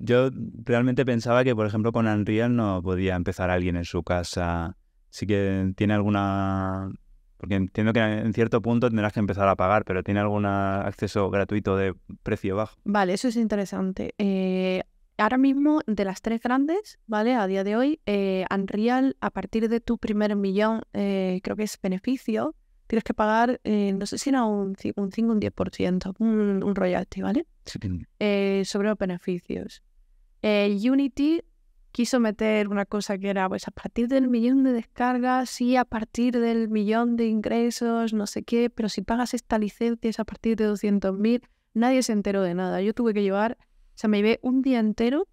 Yo realmente pensaba que, por ejemplo, con Unreal no podía empezar alguien en su casa. Sí que tiene alguna... Porque entiendo que en cierto punto tendrás que empezar a pagar, pero tiene algún acceso gratuito de precio bajo. Vale, eso es interesante. Eh, ahora mismo, de las tres grandes, ¿vale? A día de hoy, eh, Unreal, a partir de tu primer millón, eh, creo que es beneficio, tienes que pagar, eh, no sé si era un, un 5 o un 10%, un, un royalty, ¿vale? Eh, sobre los beneficios. Unity quiso meter una cosa que era, pues a partir del millón de descargas y a partir del millón de ingresos, no sé qué, pero si pagas esta licencia es a partir de 200.000, nadie se enteró de nada. Yo tuve que llevar, o sea, me llevé un día entero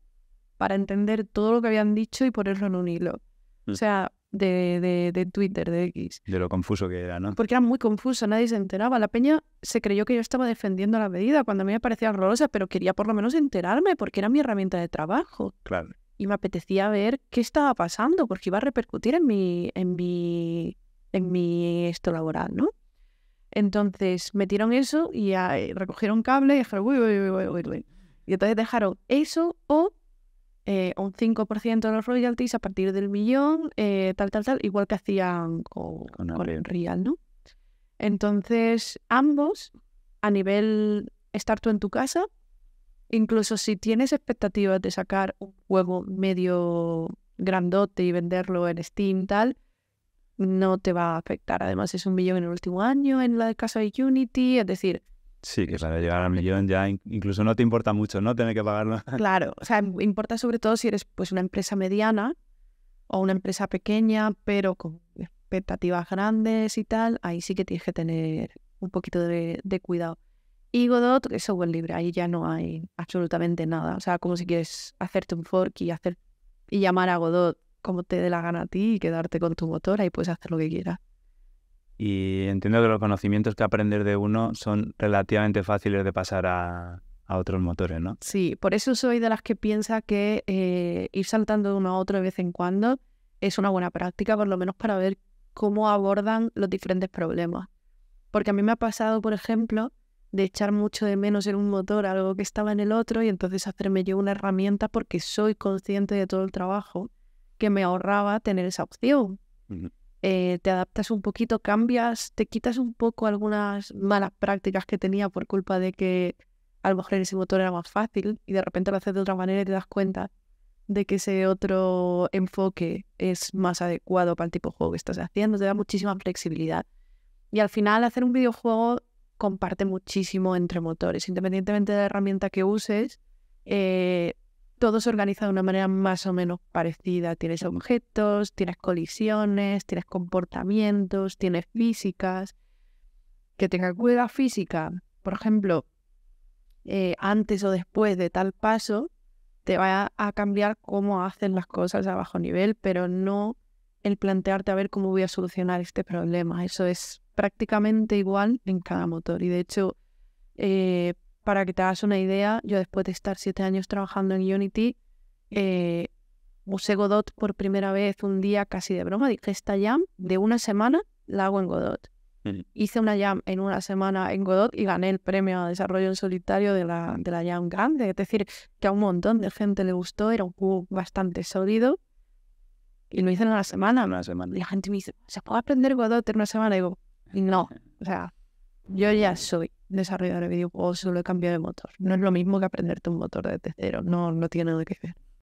para entender todo lo que habían dicho y ponerlo en un hilo. O mm. sea, de, de, Twitter, de X. De lo confuso que era, ¿no? Porque era muy confuso, nadie se enteraba. La peña se creyó que yo estaba defendiendo la medida cuando a mí me parecía horrorosa, pero quería por lo menos enterarme porque era mi herramienta de trabajo. Claro. Y me apetecía ver qué estaba pasando porque iba a repercutir en mi, en mi, en mi esto laboral, ¿no? Entonces metieron eso y eh, recogieron cable y dijeron, uy, uy, uy, uy, uy. Y entonces dejaron eso o eh, un 5% de los royalties a partir del millón, eh, tal, tal, tal, igual que hacían con, con, con Real, ¿no? Entonces, ambos, a nivel estar tú en tu casa, incluso si tienes expectativas de sacar un juego medio grandote y venderlo en Steam tal, no te va a afectar. Además, es un millón en el último año en la casa de Unity, es decir... Sí, que para llegar al millón ya incluso no te importa mucho, ¿no? Tener que pagarlo. Claro, o sea, importa sobre todo si eres pues una empresa mediana o una empresa pequeña, pero con expectativas grandes y tal, ahí sí que tienes que tener un poquito de, cuidado. Y Godot es software libre, ahí ya no hay absolutamente nada. O sea, como si quieres hacerte un fork y, hacer, y llamar a Godot como te dé la gana a ti y quedarte con tu motor, ahí puedes hacer lo que quieras. Y entiendo que los conocimientos que aprender de uno son relativamente fáciles de pasar a, otros motores, ¿no? Sí, por eso soy de las que piensa que eh, ir saltando de uno a otro de vez en cuando es una buena práctica, por lo menos para ver cómo abordan los diferentes problemas. Porque a mí me ha pasado, por ejemplo, de echar mucho de menos en un motor algo que estaba en el otro y entonces hacerme yo una herramienta porque soy consciente de todo el trabajo que me ahorraba tener esa opción. Eh, te adaptas un poquito, cambias, te quitas un poco algunas malas prácticas que tenía por culpa de que a lo mejor ese motor era más fácil y de repente lo haces de otra manera y te das cuenta de que ese otro enfoque es más adecuado para el tipo de juego que estás haciendo, te da muchísima flexibilidad. Y al final hacer un videojuego comparte muchísimo entre motores, independientemente de la herramienta que uses, eh, todo se organiza de una manera más o menos parecida. Tienes objetos, tienes colisiones, tienes comportamientos, tienes físicas. Que tenga cuidado física, por ejemplo, eh, antes o después de tal paso, te va a cambiar cómo hacen las cosas a bajo nivel, pero no el plantearte a ver cómo voy a solucionar este problema. Eso es prácticamente igual en cada motor. Y de hecho, eh, para que te hagas una idea, yo después de estar siete años trabajando en Unity, eh, usé Godot por primera vez un día casi de broma. Dije, esta jam de una semana la hago en Godot. Hice una jam en una semana en Godot y gané el premio a desarrollo en solitario de la, de la Jam Grande. Es decir, que a un montón de gente le gustó, era un juego bastante sólido. Y lo hice en una semana. una semana. Y la gente me dice, ¿se puede aprender Godot en una semana? Y digo, no. O sea, yo ya soy desarrollador de videojuegos, solo he cambiado de motor. No es lo mismo que aprenderte un motor desde cero. No, no tiene nada que ver.